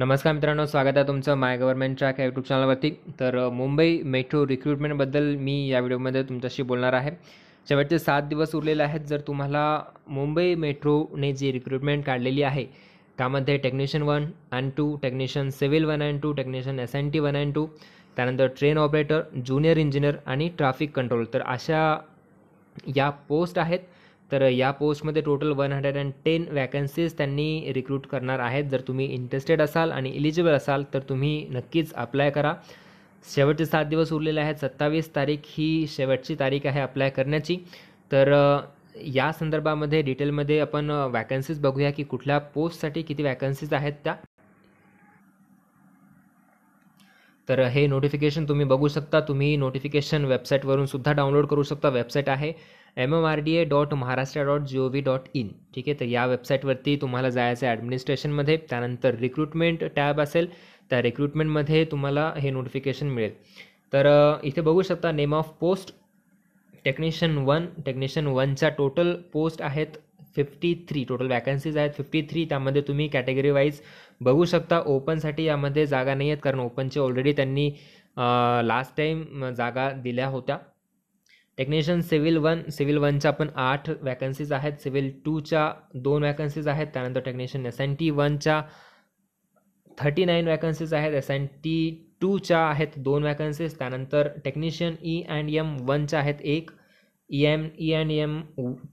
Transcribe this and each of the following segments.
नमस्कार मित्रांनो स्वागत आहे तुमचं माय गव्हर्नमेंटच्या एका या यूट्यूब चॅनलवरती तर मुंबई मेट्रो रिक्रुटमेंटबद्दल मी या व्हिडिओमध्ये तुमच्याशी बोलणार आहे शेवटचे सात दिवस उरलेले आहेत जर तुम्हाला मुंबई मेट्रोने जी रिक्रुटमेंट काढलेली आहे त्यामध्ये technician one and two technician civil one and two technician S N T one and two त्यानंतर ट्रेन ऑपरेटर ज्युनियर इंजिनियर आणि ट्राफिक कंट्रोल तर अशा या पोस्ट आहेत तर या पोस्टमध्ये total one hundred and ten vacancies त्यांनी रिक्रूट करणार आहेत जर तुम्ही इंटरेस्टेड असाल आणि इलिजिबल असाल तर तुम्ही नक्कीच अप्लाय करा शेवटचे सात दिवस उरलेले आहेत सत्तावीस तारीख ही शेवटची तारीख आहे अप्लाय करण्याची तर या संदर्भामध्ये डिटेलमध्ये आपण वॅकन्सीज बघूया की कुठल्या पोस्टसाठी किती वॅकन्सीज आहेत त्या तर हे नोटिफिकेशन तुम्ही बघू शकता तुम्ही नोटिफिकेशन वेबसाईटवरून सुद्धा डाउनलोड करू शकता वेबसाईट आहे M M R D A dot Maharashtra dot G O V dot in ठीक आहे तर या वेबसाईटवरती तुम्हाला जायचं आहे ॲडमिनिस्ट्रेशनमध्ये त्यानंतर रिक्रुटमेंट टॅब असेल त्या रिक्रुटमेंटमध्ये तुम्हाला हे नोटिफिकेशन मिळेल तर इथे बघू शकता name of post technician one technician वनच्या टोटल पोस्ट आहेत फिफ्टी थ्री टोटल वॅकन्सीज आहेत फिफ्टी थ्री त्यामध्ये तुम्ही कॅटेगरी वाईज बघू शकता ओपनसाठी यामध्ये जागा नाही आहेत कारण ओपनचे ऑलरेडी त्यांनी लास्ट टाईम जागा दिल्या होत्या टेक्निशियन सिव्हिल वन सिव्हिल वनच्या पण आठ वॅकन्सीज आहेत सिव्हिल टूच्या दोन वॅकन्सीज आहेत त्यानंतर टेक्निशियन एस एन टी वनच्या थर्टी नाईन वॅकन्सीज आहेत एस एन टी टूच्या आहेत दोन वॅकन्सीज त्यानंतर टेक्निशियन ई अँड एम वनच्या आहेत एक E M E and M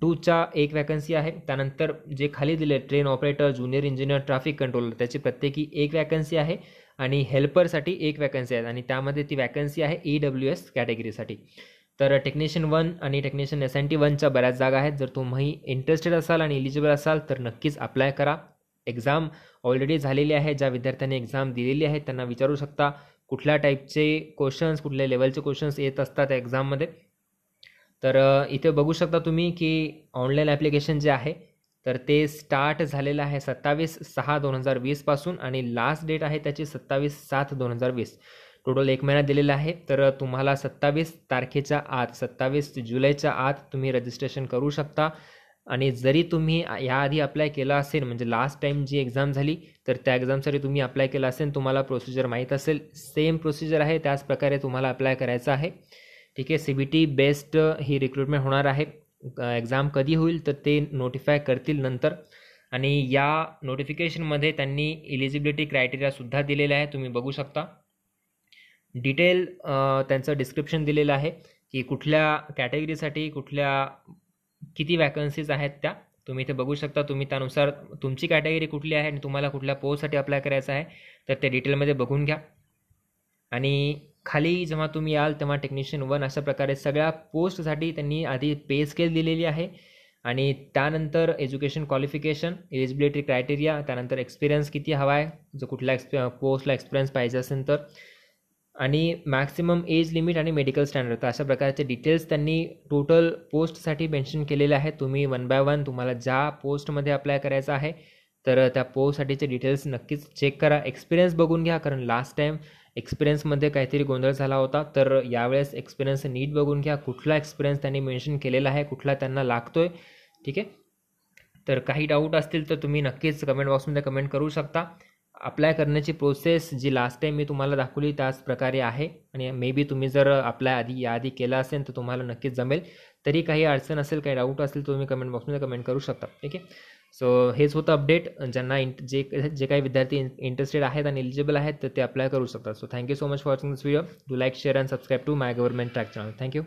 टूच्या एक वॅकन्सी आहे त्यानंतर जे खाली दिले train operator junior engineer traffic controller त्याची प्रत्येकी एक वॅकन्सी आहे आणि हेल्परसाठी एक वॅकन्सी आहे आणि त्यामध्ये ती वॅकन्सी आहे ई डब्ल्यू एस कॅटेगरीसाठी तर टेक्निशियन वन आणि टेक्निशियन एस एन टी वनच्या बऱ्याच जागा आहेत जर तुम्ही इंटरेस्टेड असाल आणि एलिजिबल असाल तर नक्कीच अप्लाय करा एक्झाम ऑलरेडी झालेली आहे ज्या विद्यार्थ्यांनी एक्झाम दिलेली आहे त्यांना विचारू शकता कुठल्या टाईपचे क्वेश्चन्स कुठल्या लेवलचे क्वेश्चन्स येत असतात त्या एक्झाममध्ये तर इथे बघू शकता तुम्ही की ऑनलाईन ॲप्लिकेशन जे आहे तर ते स्टार्ट झालेलं आहे सत्तावीस सहा दोन हजार वीसपासून आणि लास्ट डेट आहे त्याची सत्तावीस सात दोन हजार वीस टोटल एक महिना दिलेला आहे तर तुम्हाला सत्तावीस तारखेच्या आत सत्तावीस जुलैच्या आत तुम्ही रजिस्ट्रेशन करू शकता आणि जरी तुम्ही याआधी अप्लाय केला असेल म्हणजे लास्ट टाईम जी एक्झाम झाली तर त्या एक्झामसाठी तुम्ही अप्लाय केला असेल तुम्हाला प्रोसिजर माहीत असेल सेम प्रोसिजर आहे त्याचप्रकारे तुम्हाला अप्लाय करायचं आहे ठीक आहे सी बी टी बेस्ट ही रिक्रुटमेंट होणार आहे एक्झाम कधी होईल तर ते नोटिफाय करतील नंतर आणि या नोटिफिकेशनमध्ये त्यांनी एलिजिबिलिटी क्रायटेरियासुद्धा दिलेला आहे तुम्ही बघू शकता डिटेल त्यांचं डिस्क्रिप्शन दिलेलं आहे की कुठल्या कॅटेगरीसाठी कुठल्या किती वॅकन्सीज आहेत त्या तुम्ही इथे बघू शकता तुम्ही त्यानुसार तुमची कॅटेगरी कुठली आहे आणि तुम्हाला कुठल्या पोस्टसाठी अप्लाय करायचं आहे तर ते डिटेलमध्ये बघून घ्या आणि खाली जेव्हा तुम्ही याल तेव्हा टेक्निशियन वन अशा प्रकारे सगळ्या पोस्टसाठी त्यांनी आधी पे स्केल दिलेली आहे आणि त्यानंतर एज्युकेशन क्वालिफिकेशन एलिजिबिलिटी क्रायटेरिया त्यानंतर एक्सपिरियन्स किती हवा आहे जो कुठल्या एक्सपि पोस्टला एक्सपिरियन्स पाहिजे असेल तर आणि मॅक्सिमम एज लिमिट आणि मेडिकल स्टँडर्ड तर अशा प्रकारचे डिटेल्स त्यांनी टोटल पोस्टसाठी मेन्शन केलेले आहे तुम्ही वन बाय वन तुम्हाला ज्या पोस्टमध्ये अप्लाय करायचं आहे तर त्या पोस्टसाठीचे डिटेल्स नक्कीच चेक करा एक्सपिरियन्स बघून घ्या कारण लास्ट टाईम एक्सपिरियन्समध्ये काहीतरी गोंधळ झाला होता तर यावेळेस एक्सपिरियन्स नीट बघून घ्या कुठला एक्सपिरियन्स त्यांनी मेन्शन केलेला आहे कुठला त्यांना लागतो आहे ठीक आहे तर काही डाऊट असतील तर तुम्ही नक्कीच कमेंट बॉक्समध्ये कमेंट करू शकता अप्लाय करण्याची प्रोसेस जी लास्ट टाईम मी तुम्हाला दाखवली त्याच प्रकारे आहे आणि मे बी तुम्ही जर अप्लाय आधी याआधी केला असेल तर तुम्हाला नक्कीच जमेल तरी काही अडचण असेल काही डाऊट असेल तर तुम्ही कमेंट बॉक्समध्ये कमेंट करू शकता ठीक आहे सो हेच होतं अपडेट ज्यांना इंट जे जे काही विद्यार्थी इंटरेस्टेड आहेत आणि एलिजिबल आहेत तर ते अप्लाय करू शकतात so thank you so much for watching this video do like share and subscribe to my government track channel thank you